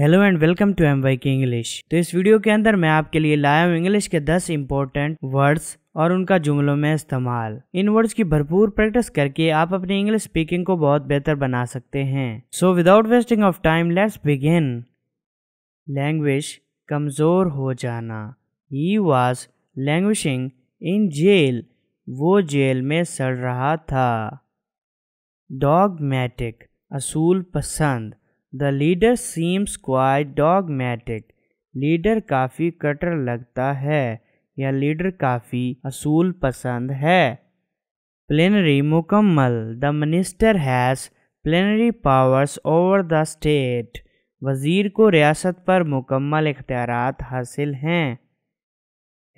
hello and welcome to M Y की English तो इस वीडियो के अंदर मैं आपके लिए लाया हूँ इंग्लिश के 10 इंपॉर्टेंट वर्ड्स और उनका जुमलों में इस्तेमाल इन वर्ड्स की भरपूर प्रैक्टिस करके आप अपनी इंग्लिश स्पीकिंग को बहुत बेहतर बना सकते हैं so without wasting of time let's begin language कमज़ोर हो जाना ही वॉज लैंग्वेजिंग इन जेल वो जेल में सड़ रहा था डॉग असूल पसंद the leader seems quite dogmatic leader काफ़ी कटर लगता है या लीडर काफ़ी असूल पसंद है प्लेनरी मुकम्मल the minister has plenary powers over the state वज़ीर को रियासत पर मुकम्मल इख्तियार हासिल हैं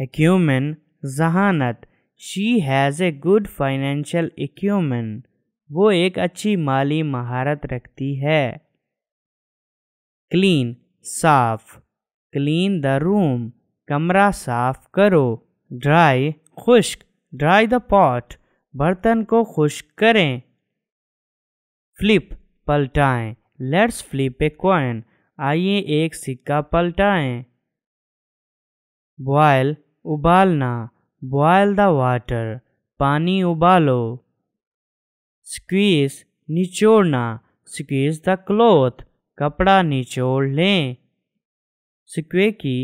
एक्यूमन जहानत she has a good financial acumen वो एक अच्छी माली महारत रखती है क्लीन साफ क्लीन द रूम कमरा साफ करो ड्राई खुश्क ड्राई द पॉट बर्तन को खुश्क करें फ्लिप पलटाएं लेट्स फ्लिप ए कॉइन आइए एक सिक्का पलटाएं बॉयल उबालना बॉयल द वाटर पानी उबालो स्क्वीज निचोड़ना स्क्वीज द क्लोथ कपड़ा निचोड़ लें सिक्वेकी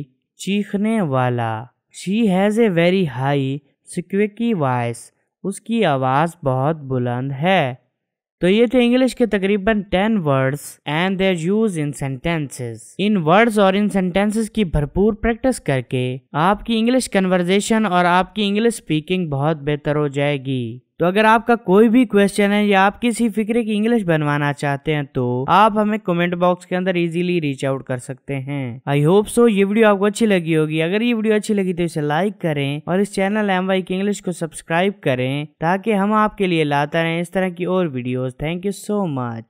चीखने वाला she has a very high squeaky voice उसकी आवाज़ बहुत बुलंद है तो ये थे इंग्लिश के तकरीबन ten words and their use in sentences in words और इन सेंटेंसेस की भरपूर प्रैक्टिस करके आपकी इंग्लिश कन्वर्जेशन और आपकी इंग्लिश स्पीकिंग बहुत बेहतर हो जाएगी तो अगर आपका कोई भी क्वेश्चन है या आप किसी फिक्रे की इंग्लिश बनवाना चाहते हैं तो आप हमें कमेंट बॉक्स के अंदर इजीली रीच आउट कर सकते हैं आई होप सो ये वीडियो आपको अच्छी लगी होगी अगर ये वीडियो अच्छी लगी तो इसे लाइक करें और इस चैनल एम वाई की इंग्लिश को सब्सक्राइब करें ताकि हम आपके लिए लाता रहें इस तरह की और video thank you so much